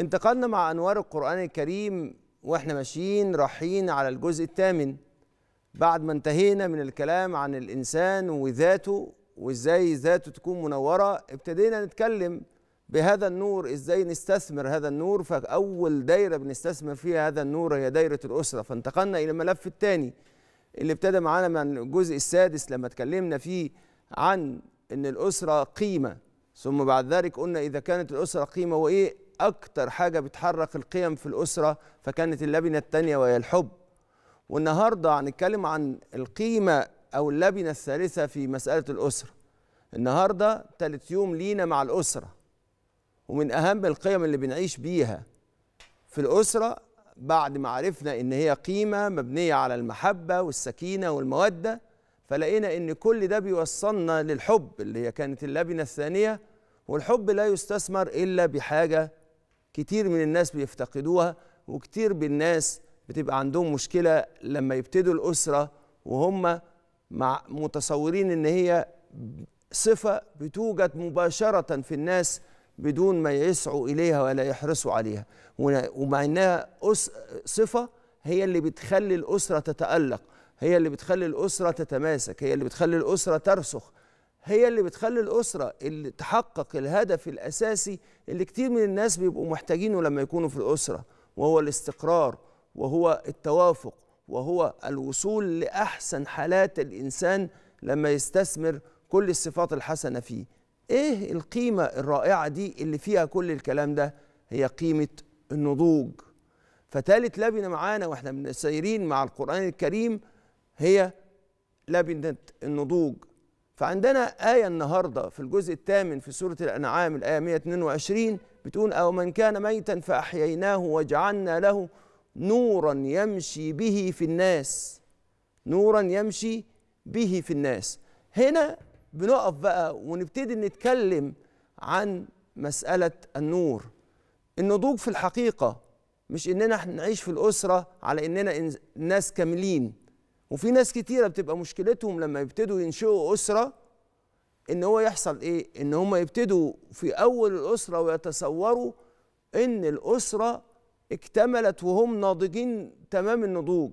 انتقلنا مع أنوار القرآن الكريم وإحنا ماشيين رايحين على الجزء الثامن بعد ما انتهينا من الكلام عن الإنسان وذاته وإزاي ذاته تكون منورة ابتدينا نتكلم بهذا النور إزاي نستثمر هذا النور فأول دايرة بنستثمر فيها هذا النور هي دايرة الأسرة فانتقلنا إلى الملف الثاني اللي ابتدى معانا من الجزء السادس لما اتكلمنا فيه عن ان الاسره قيمه ثم بعد ذلك قلنا اذا كانت الاسره قيمه وايه أكتر حاجة بتحرك القيم في الأسرة فكانت اللبنة الثانية وهي الحب والنهاردة هنتكلم عن القيمة أو اللبنة الثالثة في مسألة الأسرة النهاردة ثالث يوم لينا مع الأسرة ومن أهم القيم اللي بنعيش بيها في الأسرة بعد ما عرفنا إن هي قيمة مبنية على المحبة والسكينة والمودة فلقينا إن كل ده بيوصلنا للحب اللي هي كانت اللبنة الثانية والحب لا يستثمر إلا بحاجة كتير من الناس بيفتقدوها وكتير بالناس بتبقى عندهم مشكلة لما يبتدوا الأسرة وهم مع متصورين إن هي صفة بتوجد مباشرة في الناس بدون ما يسعوا إليها ولا يحرصوا عليها ومع إنها أس صفة هي اللي بتخلي الأسرة تتألق هي اللي بتخلي الأسرة تتماسك هي اللي بتخلي الأسرة ترسخ هي اللي بتخلي الأسرة اللي تحقق الهدف الأساسي اللي كتير من الناس بيبقوا محتاجينه لما يكونوا في الأسرة وهو الاستقرار وهو التوافق وهو الوصول لأحسن حالات الإنسان لما يستثمر كل الصفات الحسنة فيه إيه القيمة الرائعة دي اللي فيها كل الكلام ده هي قيمة النضوج فتالت لبنة معانا واحنا سايرين مع القرآن الكريم هي لبنة النضوج فعندنا آية النهاردة في الجزء الثامن في سورة الأنعام الآية 122 بتقول أو من كان ميتا فأحييناه وجعلنا له نورا يمشي به في الناس نورا يمشي به في الناس هنا بنقف بقى ونبتدي نتكلم عن مسألة النور النضوج في الحقيقة مش إننا نعيش في الأسرة على إننا ناس كاملين وفي ناس كتيره بتبقى مشكلتهم لما يبتدوا ينشئوا اسره ان هو يحصل ايه ان هم يبتدوا في اول الاسره ويتصوروا ان الاسره اكتملت وهم ناضجين تمام النضوج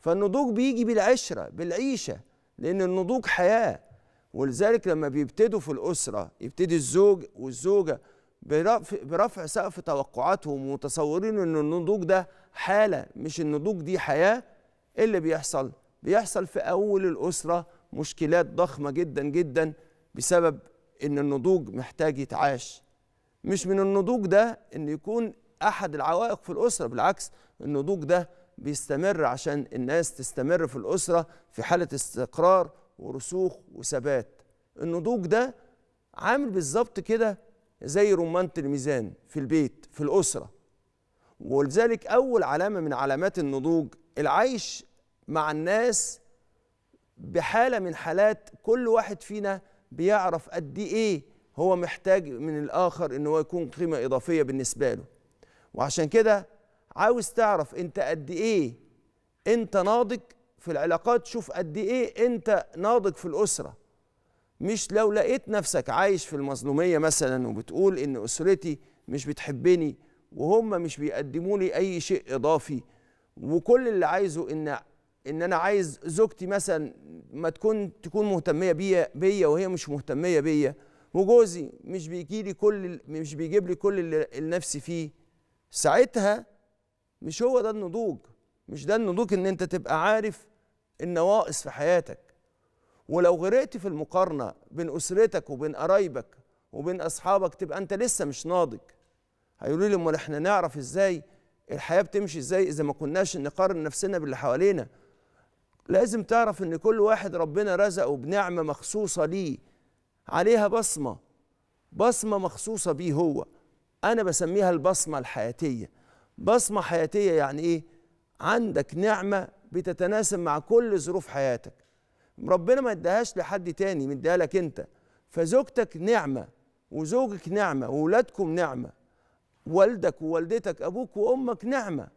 فالنضوج بيجي بالعشره بالعيشه لان النضوج حياه ولذلك لما بيبتدوا في الاسره يبتدي الزوج والزوجه برفع سقف توقعاتهم ومتصورين ان النضوج ده حاله مش النضوج دي حياه ايه اللي بيحصل بيحصل في اول الاسره مشكلات ضخمه جدا جدا بسبب ان النضوج محتاج يتعاش مش من النضوج ده ان يكون احد العوائق في الاسره بالعكس النضوج ده بيستمر عشان الناس تستمر في الاسره في حاله استقرار ورسوخ وثبات النضوج ده عامل بالظبط كده زي رمانة الميزان في البيت في الأسرة ولذلك أول علامة من علامات النضوج العيش مع الناس بحاله من حالات كل واحد فينا بيعرف قد ايه هو محتاج من الاخر ان هو يكون قيمه اضافيه بالنسبه له وعشان كده عاوز تعرف انت قد ايه انت ناضج في العلاقات شوف قد ايه انت ناضج في الاسره مش لو لقيت نفسك عايش في المظلوميه مثلا وبتقول ان اسرتي مش بتحبني وهم مش بيقدموا لي اي شيء اضافي وكل اللي عايزه ان ان انا عايز زوجتي مثلا ما تكون تكون مهتميه بيا بيا وهي مش مهتميه بيا وجوزي مش بيجي لي كل مش بيجيب لي كل اللي نفسي فيه ساعتها مش هو ده النضوج مش ده النضوج ان انت تبقى عارف النواقص في حياتك ولو غرقت في المقارنه بين اسرتك وبين قرايبك وبين اصحابك تبقى انت لسه مش ناضج هيقولوا لي امال احنا نعرف ازاي الحياه بتمشي ازاي اذا ما كناش نقارن نفسنا باللي حوالينا لازم تعرف ان كل واحد ربنا رزقه بنعمه مخصوصه ليه عليها بصمه بصمه مخصوصه بيه هو انا بسميها البصمه الحياتيه بصمه حياتيه يعني ايه عندك نعمه بتتناسب مع كل ظروف حياتك ربنا ما اداهاش لحد تاني مديها لك انت فزوجتك نعمه وزوجك نعمه وولادكم نعمه والدك ووالدتك أبوك وأمك نعمة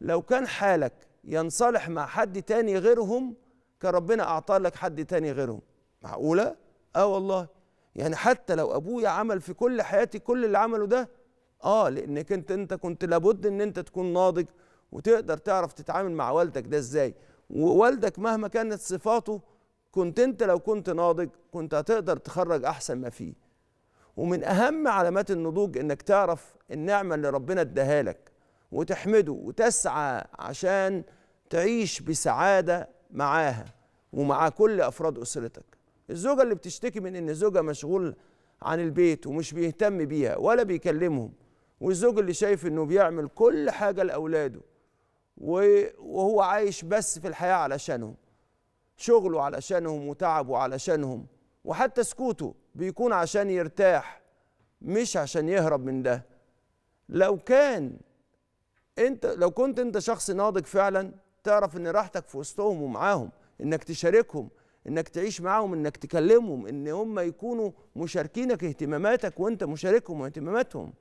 لو كان حالك ينصلح مع حد تاني غيرهم كان ربنا أعطى لك حد تاني غيرهم معقولة؟ آه والله يعني حتى لو أبويا عمل في كل حياتي كل اللي عمله ده آه لأنك أنت أنت كنت لابد إن أنت تكون ناضج وتقدر تعرف تتعامل مع والدك ده إزاي ووالدك مهما كانت صفاته كنت أنت لو كنت ناضج كنت هتقدر تخرج أحسن ما فيه ومن أهم علامات النضوج إنك تعرف النعمة اللي ربنا اداها لك وتحمده وتسعى عشان تعيش بسعادة معاها ومع كل أفراد أسرتك الزوجة اللي بتشتكي من إن زوجها مشغول عن البيت ومش بيهتم بيها ولا بيكلمهم والزوج اللي شايف إنه بيعمل كل حاجة لأولاده وهو عايش بس في الحياة علشانهم شغله علشانهم وتعبه علشانهم وحتى سكوته بيكون عشان يرتاح مش عشان يهرب من ده لو كان انت لو كنت انت شخص ناضج فعلا تعرف ان راحتك في وسطهم ومعاهم انك تشاركهم انك تعيش معاهم انك تكلمهم ان هم يكونوا مشاركينك اهتماماتك وانت مشاركهم واهتماماتهم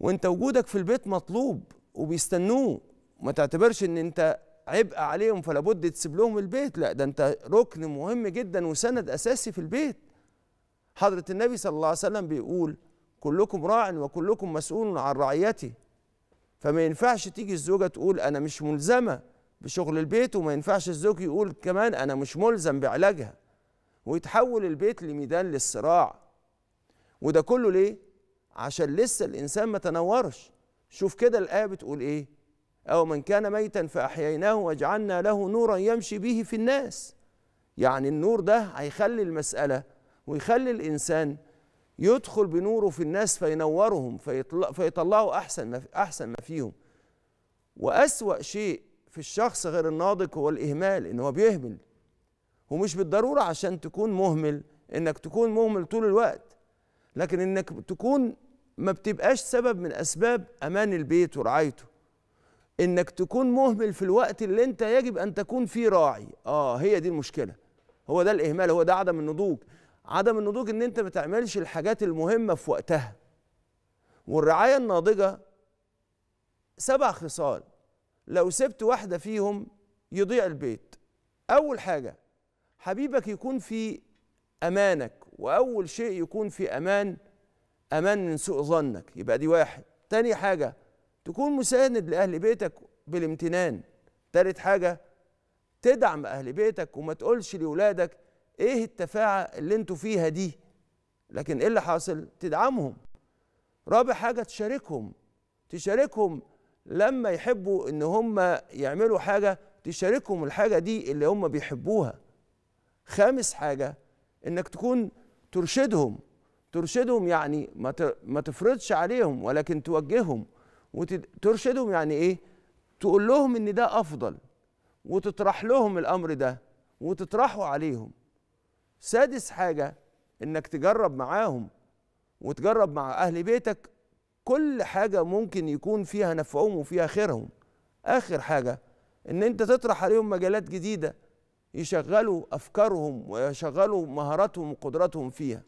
وانت وجودك في البيت مطلوب وبيستنوه ما تعتبرش ان انت عبء عليهم فلابد تسيب لهم البيت لا ده انت ركن مهم جدا وسند اساسي في البيت حضرة النبي صلى الله عليه وسلم بيقول كلكم راع وكلكم مسؤول عن رعيته فما ينفعش تيجي الزوجة تقول أنا مش ملزمة بشغل البيت وما ينفعش الزوج يقول كمان أنا مش ملزم بعلاجها ويتحول البيت لميدان للصراع وده كله ليه؟ عشان لسه الإنسان ما تنورش شوف كده الآية بتقول إيه؟ أو من كان ميتا فأحييناه وجعلنا له نورا يمشي به في الناس يعني النور ده هيخلي المسألة ويخلي الانسان يدخل بنوره في الناس فينورهم فيطلع فيطلعوا احسن ما احسن ما فيهم واسوا شيء في الشخص غير الناضج هو الاهمال ان هو بيهمل ومش بالضروره عشان تكون مهمل انك تكون مهمل طول الوقت لكن انك تكون ما بتبقاش سبب من اسباب امان البيت ورعايته انك تكون مهمل في الوقت اللي انت يجب ان تكون فيه راعي اه هي دي المشكله هو ده الاهمال هو ده عدم النضوج عدم النضوج ان انت ما تعملش الحاجات المهمه في وقتها والرعايه الناضجه سبع خصال لو سبت واحده فيهم يضيع البيت اول حاجه حبيبك يكون في امانك واول شيء يكون في امان امان من سوء ظنك يبقى دي واحد تاني حاجه تكون مساند لاهل بيتك بالامتنان تالت حاجه تدعم اهل بيتك وما تقولش لاولادك ايه التفاعة اللي انتوا فيها دي لكن ايه اللي حاصل تدعمهم رابع حاجة تشاركهم تشاركهم لما يحبوا ان هم يعملوا حاجة تشاركهم الحاجة دي اللي هم بيحبوها خامس حاجة انك تكون ترشدهم ترشدهم يعني ما تفرضش عليهم ولكن توجههم وترشدهم يعني ايه تقول لهم ان ده افضل وتطرح لهم الامر ده وتطرحه عليهم سادس حاجة انك تجرب معاهم وتجرب مع اهل بيتك كل حاجة ممكن يكون فيها نفعهم وفيها خيرهم اخر حاجة ان انت تطرح عليهم مجالات جديدة يشغلوا افكارهم ويشغلوا مهاراتهم وقدراتهم فيها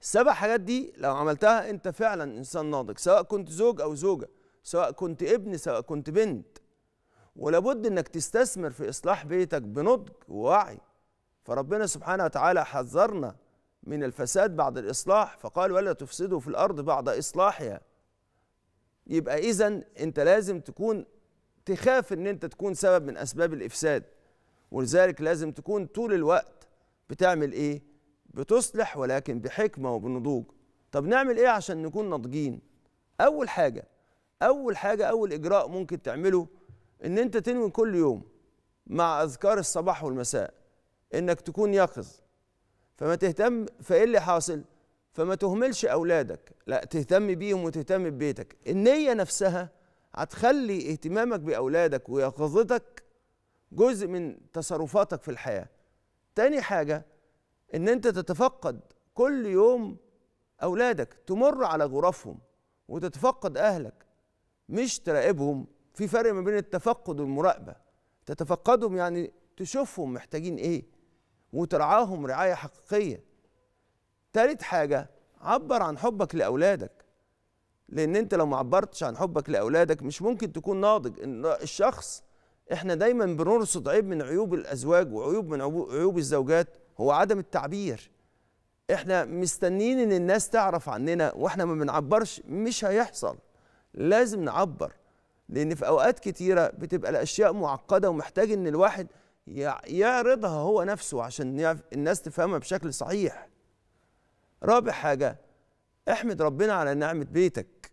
السبع حاجات دي لو عملتها انت فعلا انسان ناضج سواء كنت زوج او زوجه سواء كنت ابن سواء كنت بنت ولابد انك تستثمر في اصلاح بيتك بنضج ووعي فربنا سبحانه وتعالى حذرنا من الفساد بعد الإصلاح فقال ولا تفسدوا في الأرض بعد إصلاحها يبقى إذا أنت لازم تكون تخاف أن أنت تكون سبب من أسباب الإفساد ولذلك لازم تكون طول الوقت بتعمل إيه؟ بتصلح ولكن بحكمة وبنضوج طب نعمل إيه عشان نكون ناضجين؟ أول حاجة أول حاجة أول إجراء ممكن تعمله أن أنت تنوي كل يوم مع أذكار الصباح والمساء انك تكون يقظ فما تهتم فايه اللي حاصل فما تهملش اولادك لا تهتم بيهم وتهتم ببيتك النيه نفسها هتخلي اهتمامك باولادك ويقظتك جزء من تصرفاتك في الحياه تاني حاجه ان انت تتفقد كل يوم اولادك تمر على غرفهم وتتفقد اهلك مش تراقبهم في فرق ما بين التفقد والمراقبه تتفقدهم يعني تشوفهم محتاجين ايه وترعاهم رعاية حقيقية تالت حاجة عبر عن حبك لأولادك لأن أنت لو ما عبرتش عن حبك لأولادك مش ممكن تكون ناضج إن الشخص احنا دايما بنرصد عيب من عيوب الأزواج وعيوب من عيوب الزوجات هو عدم التعبير احنا مستنيين ان الناس تعرف عننا واحنا ما بنعبرش مش هيحصل لازم نعبر لان في اوقات كتيره بتبقى الاشياء معقده ومحتاج ان الواحد يعرضها هو نفسه عشان الناس تفهمها بشكل صحيح رابع حاجة احمد ربنا على نعمة بيتك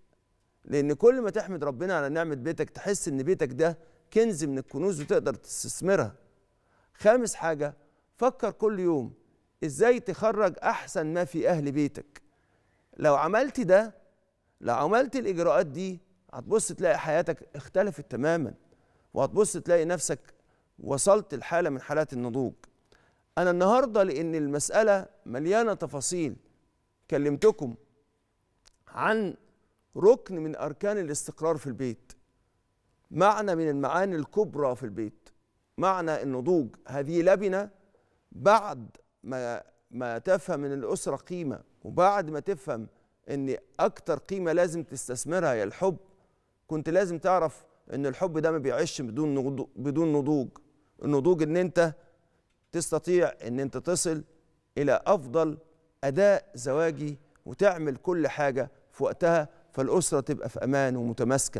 لأن كل ما تحمد ربنا على نعمة بيتك تحس إن بيتك ده كنز من الكنوز وتقدر تستثمرها خامس حاجة فكر كل يوم إزاي تخرج أحسن ما في أهل بيتك لو عملت ده لو عملت الإجراءات دي هتبص تلاقي حياتك اختلفت تماما وهتبص تلاقي نفسك وصلت لحاله من حالات النضوج انا النهارده لان المساله مليانه تفاصيل كلمتكم عن ركن من اركان الاستقرار في البيت معنى من المعاني الكبرى في البيت معنى النضوج هذه لبنه بعد ما ما تفهم من الاسره قيمه وبعد ما تفهم ان اكتر قيمه لازم تستثمرها هي الحب كنت لازم تعرف ان الحب ده ما بيعيش بدون بدون نضوج النضوج ان انت تستطيع ان انت تصل الى افضل اداء زواجي وتعمل كل حاجه في وقتها فالاسره تبقى في امان ومتماسكه